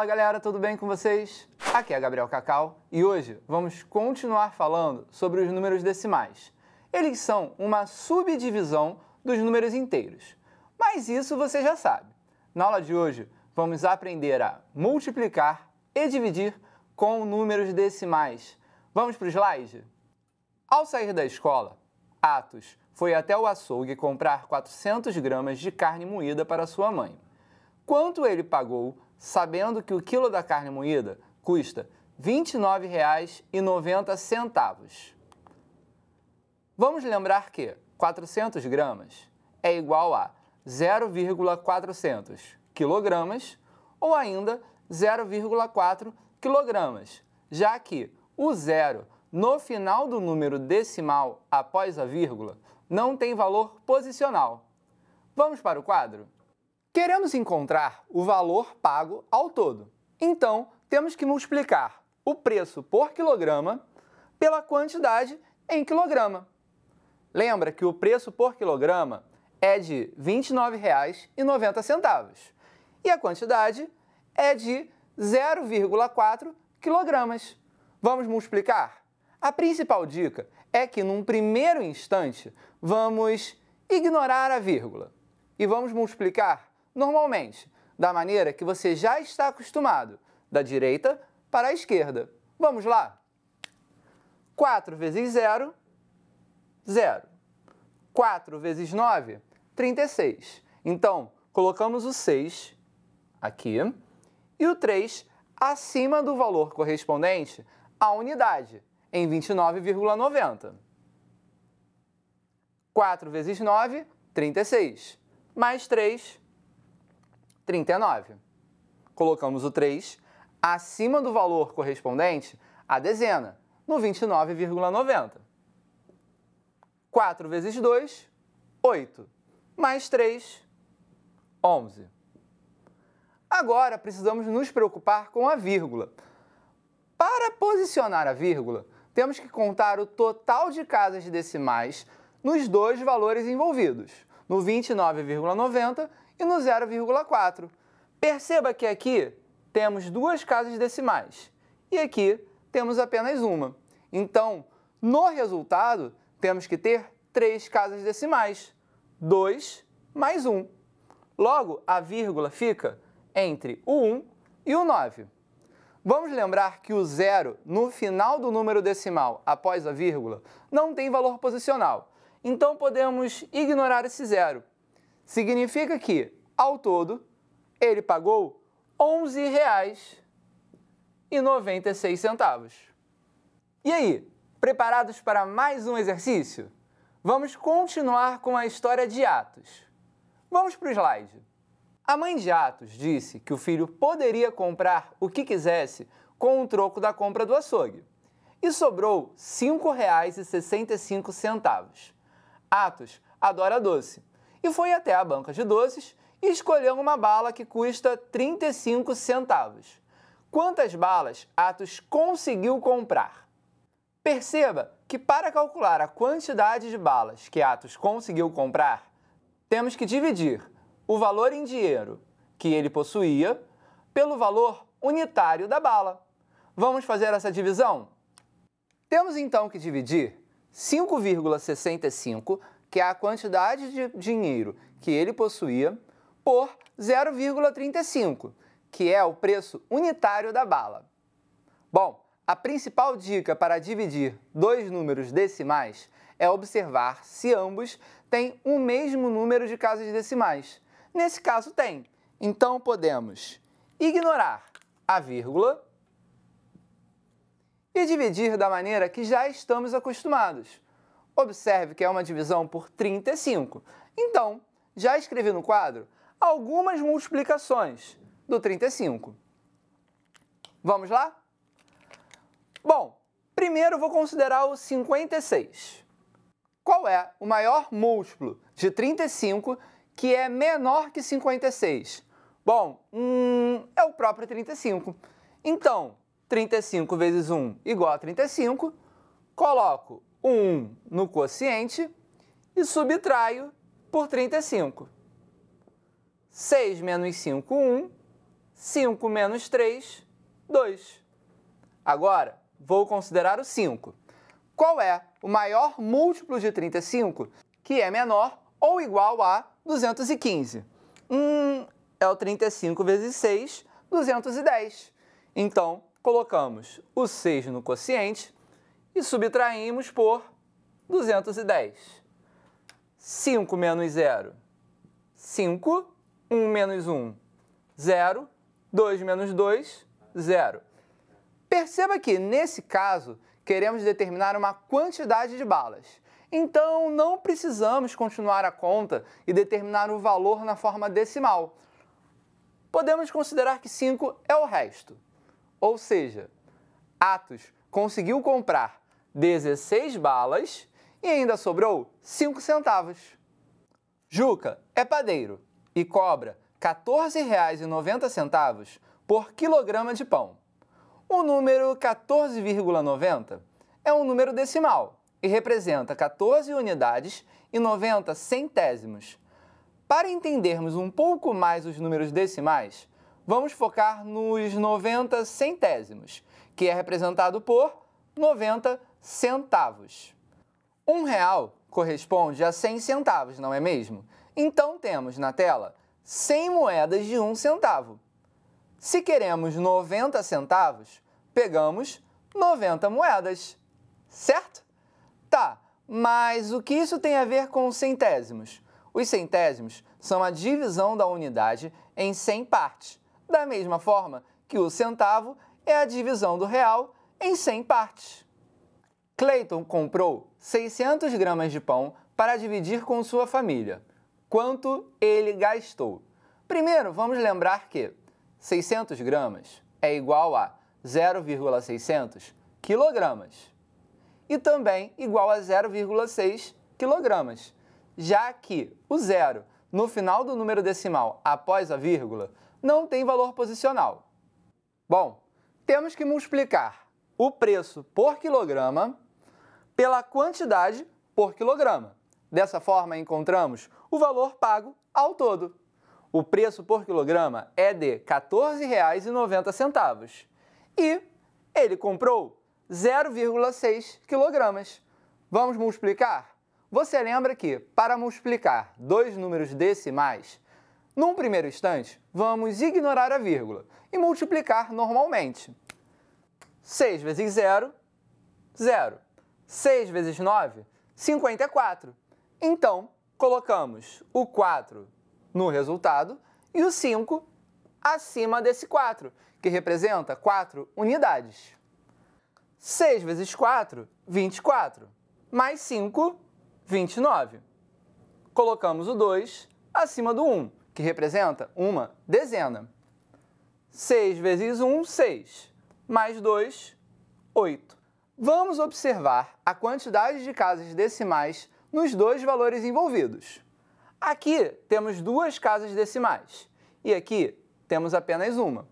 Fala galera, tudo bem com vocês? Aqui é Gabriel Cacau e hoje vamos continuar falando sobre os números decimais. Eles são uma subdivisão dos números inteiros. Mas isso você já sabe. Na aula de hoje vamos aprender a multiplicar e dividir com números decimais. Vamos para o slide? Ao sair da escola, Atos foi até o açougue comprar 400 gramas de carne moída para sua mãe. Quanto ele pagou sabendo que o quilo da carne moída custa R$ 29,90. Vamos lembrar que 400 gramas é igual a 0,400 quilogramas ou ainda 0,4 quilogramas, já que o zero no final do número decimal após a vírgula não tem valor posicional. Vamos para o quadro? Queremos encontrar o valor pago ao todo. Então, temos que multiplicar o preço por quilograma pela quantidade em quilograma. Lembra que o preço por quilograma é de R$ 29,90 e a quantidade é de 0,4 quilogramas. Vamos multiplicar? A principal dica é que, num primeiro instante, vamos ignorar a vírgula e vamos multiplicar normalmente, da maneira que você já está acostumado, da direita para a esquerda. Vamos lá? 4 vezes 0, 0. 4 vezes 9, 36. Então, colocamos o 6 aqui e o 3 acima do valor correspondente à unidade, em 29,90. 4 vezes 9, 36. Mais 3, 39. Colocamos o 3 acima do valor correspondente à dezena, no 29,90. 4 vezes 2, 8. Mais 3, 11. Agora precisamos nos preocupar com a vírgula. Para posicionar a vírgula, temos que contar o total de casas decimais nos dois valores envolvidos no 29,90 e no 0,4. Perceba que aqui temos duas casas decimais e aqui temos apenas uma. Então, no resultado, temos que ter três casas decimais, 2 mais 1. Logo, a vírgula fica entre o 1 e o 9. Vamos lembrar que o zero no final do número decimal, após a vírgula, não tem valor posicional então podemos ignorar esse zero. Significa que, ao todo, ele pagou R$ 11,96. E aí, preparados para mais um exercício? Vamos continuar com a história de Atos. Vamos para o slide. A mãe de Atos disse que o filho poderia comprar o que quisesse com o troco da compra do açougue. E sobrou R$ 5,65. Atos adora doce e foi até a banca de doces e escolheu uma bala que custa 35 centavos. Quantas balas Atos conseguiu comprar? Perceba que para calcular a quantidade de balas que Atos conseguiu comprar, temos que dividir o valor em dinheiro que ele possuía pelo valor unitário da bala. Vamos fazer essa divisão? Temos então que dividir 5,65, que é a quantidade de dinheiro que ele possuía, por 0,35, que é o preço unitário da bala. Bom, a principal dica para dividir dois números decimais é observar se ambos têm o mesmo número de casas decimais. Nesse caso, tem. Então, podemos ignorar a vírgula e dividir da maneira que já estamos acostumados. Observe que é uma divisão por 35. Então, já escrevi no quadro algumas multiplicações do 35. Vamos lá? Bom, primeiro vou considerar o 56. Qual é o maior múltiplo de 35 que é menor que 56? Bom, hum, é o próprio 35. Então, 35 vezes 1 igual a 35, coloco 1 no quociente e subtraio por 35. 6 menos 5, 1. 5 menos 3, 2. Agora, vou considerar o 5. Qual é o maior múltiplo de 35 que é menor ou igual a 215? Hum, é o 35 vezes 6, 210. Então, colocamos o 6 no quociente e subtraímos por 210. 5 menos 0, 5. 1 menos 1, 0. 2 menos 2, 0. Perceba que, nesse caso, queremos determinar uma quantidade de balas. Então, não precisamos continuar a conta e determinar o valor na forma decimal. Podemos considerar que 5 é o resto. Ou seja, Atos conseguiu comprar 16 balas e ainda sobrou 5 centavos. Juca é padeiro e cobra R$ 14,90 por quilograma de pão. O número 14,90 é um número decimal e representa 14 unidades e 90 centésimos. Para entendermos um pouco mais os números decimais, vamos focar nos 90 centésimos, que é representado por 90 centavos. Um real corresponde a 100 centavos, não é mesmo? Então temos na tela 100 moedas de um centavo. Se queremos 90 centavos, pegamos 90 moedas, certo? Tá, mas o que isso tem a ver com centésimos? Os centésimos são a divisão da unidade em 100 partes da mesma forma que o centavo é a divisão do real em 100 partes. Clayton comprou 600 gramas de pão para dividir com sua família. Quanto ele gastou? Primeiro, vamos lembrar que 600 gramas é igual a 0,600 quilogramas e também igual a 0,6 quilogramas, já que o zero no final do número decimal após a vírgula não tem valor posicional. Bom, temos que multiplicar o preço por quilograma pela quantidade por quilograma. Dessa forma, encontramos o valor pago ao todo. O preço por quilograma é de R$ 14,90 e ele comprou 0,6 quilogramas. Vamos multiplicar? Você lembra que, para multiplicar dois números decimais, num primeiro instante, vamos ignorar a vírgula e multiplicar normalmente. 6 vezes 0, 0. 6 vezes 9, 54. Então, colocamos o 4 no resultado e o 5 acima desse 4, que representa 4 unidades. 6 vezes 4, 24, mais 5, 29. Colocamos o 2 acima do 1 que representa uma dezena. 6 vezes 1, 6, mais 2, 8. Vamos observar a quantidade de casas decimais nos dois valores envolvidos. Aqui temos duas casas decimais e aqui temos apenas uma.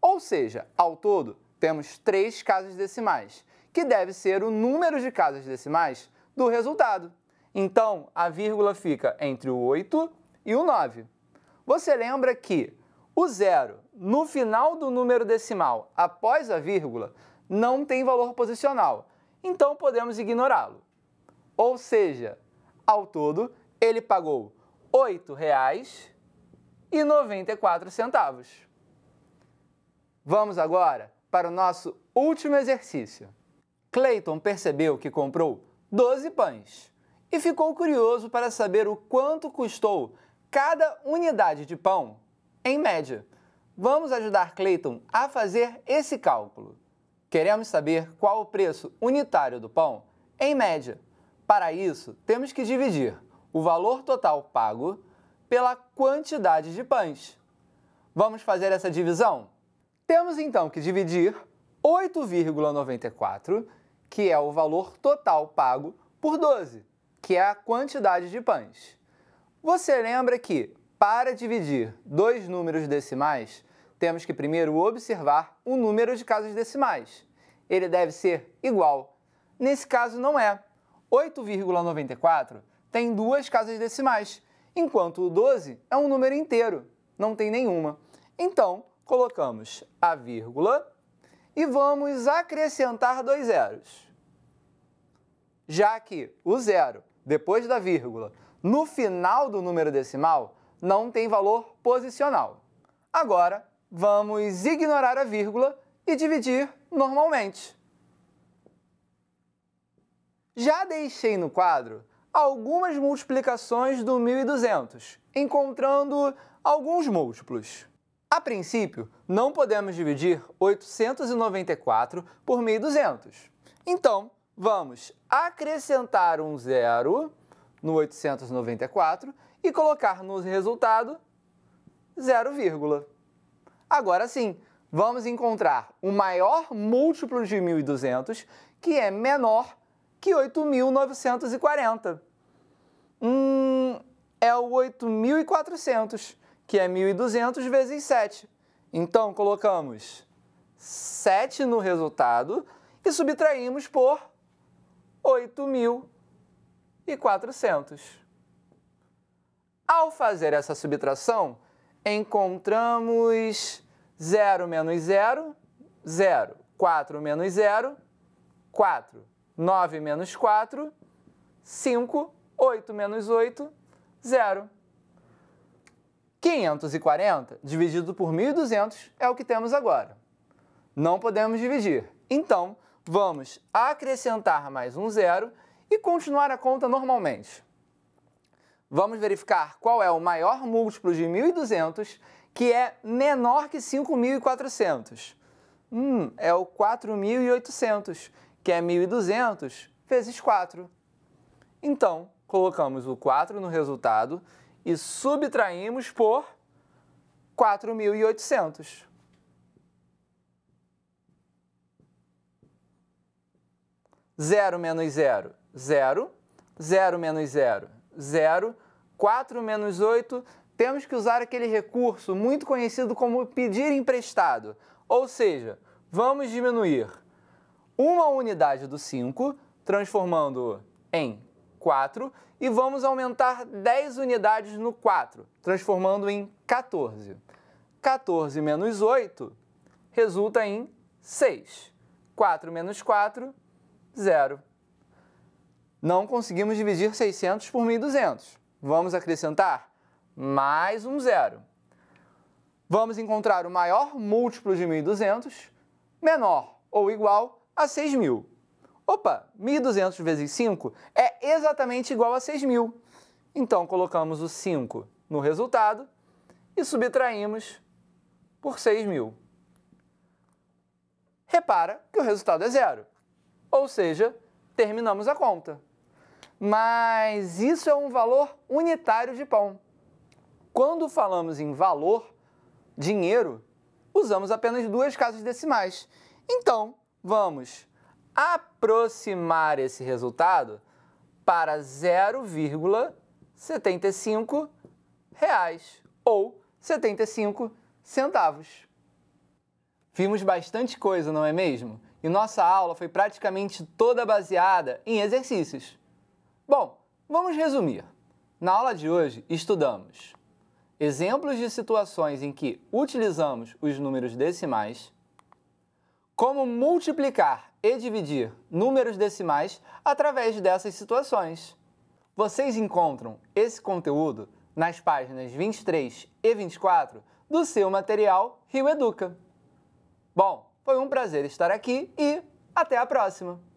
Ou seja, ao todo, temos três casas decimais, que deve ser o número de casas decimais do resultado. Então, a vírgula fica entre o 8 e o 9. Você lembra que o zero no final do número decimal, após a vírgula, não tem valor posicional, então podemos ignorá-lo. Ou seja, ao todo, ele pagou R$ 8,94. Vamos agora para o nosso último exercício. Clayton percebeu que comprou 12 pães e ficou curioso para saber o quanto custou cada unidade de pão, em média. Vamos ajudar Clayton a fazer esse cálculo. Queremos saber qual o preço unitário do pão, em média. Para isso, temos que dividir o valor total pago pela quantidade de pães. Vamos fazer essa divisão? Temos então que dividir 8,94, que é o valor total pago, por 12, que é a quantidade de pães. Você lembra que, para dividir dois números decimais, temos que primeiro observar o número de casas decimais. Ele deve ser igual. Nesse caso, não é. 8,94 tem duas casas decimais, enquanto o 12 é um número inteiro, não tem nenhuma. Então, colocamos a vírgula e vamos acrescentar dois zeros. Já que o zero, depois da vírgula, no final do número decimal, não tem valor posicional. Agora, vamos ignorar a vírgula e dividir normalmente. Já deixei no quadro algumas multiplicações do 1.200, encontrando alguns múltiplos. A princípio, não podemos dividir 894 por 1.200. Então, vamos acrescentar um zero no 894 e colocar no resultado 0, Agora sim, vamos encontrar o maior múltiplo de 1.200 que é menor que 8.940. Hum, é o 8.400, que é 1.200 vezes 7. Então, colocamos 7 no resultado e subtraímos por 8.000 e 400. Ao fazer essa subtração, encontramos 0 menos 0, 0. 4 menos 0, 4. 9 menos 4, 5. 8 menos 8, 0. 540 dividido por 1.200 é o que temos agora. Não podemos dividir. Então, vamos acrescentar mais um zero e continuar a conta normalmente. Vamos verificar qual é o maior múltiplo de 1.200 que é menor que 5.400. Hum, é o 4.800, que é 1.200 vezes 4. Então, colocamos o 4 no resultado e subtraímos por 4.800. Zero menos zero 0, 0 menos 0, 0, 4 menos 8, temos que usar aquele recurso muito conhecido como pedir emprestado, ou seja, vamos diminuir uma unidade do 5, transformando em 4, e vamos aumentar 10 unidades no 4, transformando em 14. 14 menos 8 resulta em 6. 4 menos 4, 0. Não conseguimos dividir 600 por 1.200. Vamos acrescentar mais um zero. Vamos encontrar o maior múltiplo de 1.200, menor ou igual a 6.000. Opa, 1.200 vezes 5 é exatamente igual a 6.000. Então, colocamos o 5 no resultado e subtraímos por 6.000. Repara que o resultado é zero, ou seja, terminamos a conta mas isso é um valor unitário de pão. Quando falamos em valor, dinheiro, usamos apenas duas casas decimais. Então, vamos aproximar esse resultado para 0,75 reais ou 75 centavos. Vimos bastante coisa, não é mesmo? E nossa aula foi praticamente toda baseada em exercícios. Bom, vamos resumir. Na aula de hoje, estudamos exemplos de situações em que utilizamos os números decimais, como multiplicar e dividir números decimais através dessas situações. Vocês encontram esse conteúdo nas páginas 23 e 24 do seu material Rio Educa. Bom, foi um prazer estar aqui e até a próxima!